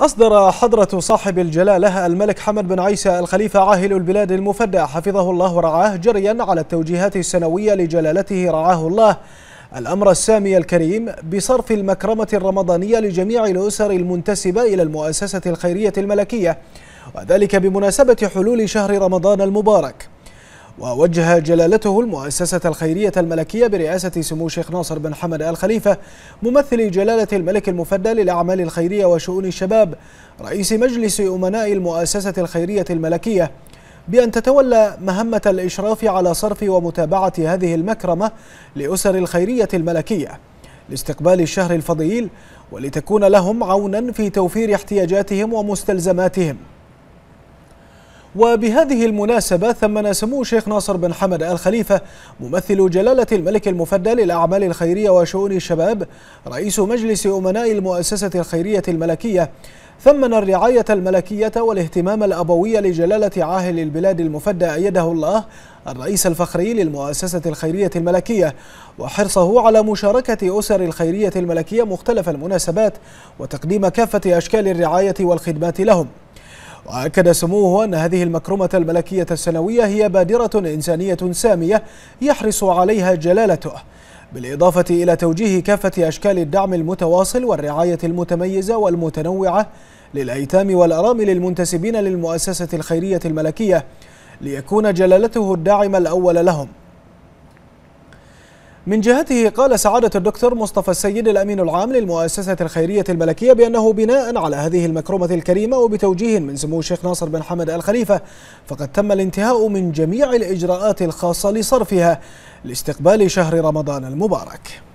أصدر حضرة صاحب الجلالة الملك حمد بن عيسى الخليفة عاهل البلاد المفدى حفظه الله ورعاه جريا على التوجيهات السنوية لجلالته رعاه الله الأمر السامي الكريم بصرف المكرمة الرمضانية لجميع الأسر المنتسبة إلى المؤسسة الخيرية الملكية وذلك بمناسبة حلول شهر رمضان المبارك ووجه جلالته المؤسسة الخيرية الملكية برئاسة سمو الشيخ ناصر بن حمد آل خليفة ممثل جلالة الملك المفدى للأعمال الخيرية وشؤون الشباب رئيس مجلس أمناء المؤسسة الخيرية الملكية بأن تتولى مهمة الإشراف على صرف ومتابعة هذه المكرمة لأسر الخيرية الملكية لاستقبال الشهر الفضيل ولتكون لهم عونا في توفير احتياجاتهم ومستلزماتهم وبهذه المناسبة ثمن سمو الشيخ ناصر بن حمد آل خليفة ممثل جلالة الملك المفدى للأعمال الخيرية وشؤون الشباب رئيس مجلس أمناء المؤسسة الخيرية الملكية ثمن الرعاية الملكية والاهتمام الأبوي لجلالة عاهل البلاد المفدى أيده الله الرئيس الفخري للمؤسسة الخيرية الملكية وحرصه على مشاركة أسر الخيرية الملكية مختلف المناسبات وتقديم كافة أشكال الرعاية والخدمات لهم وأكد سموه أن هذه المكرمة الملكية السنوية هي بادرة إنسانية سامية يحرص عليها جلالته بالإضافة إلى توجيه كافة أشكال الدعم المتواصل والرعاية المتميزة والمتنوعة للأيتام والأرامل المنتسبين للمؤسسة الخيرية الملكية ليكون جلالته الداعم الأول لهم من جهته قال سعادة الدكتور مصطفى السيد الأمين العام للمؤسسة الخيرية الملكية بأنه بناء على هذه المكرمة الكريمة وبتوجيه من سمو الشيخ ناصر بن حمد الخليفة فقد تم الانتهاء من جميع الإجراءات الخاصة لصرفها لاستقبال شهر رمضان المبارك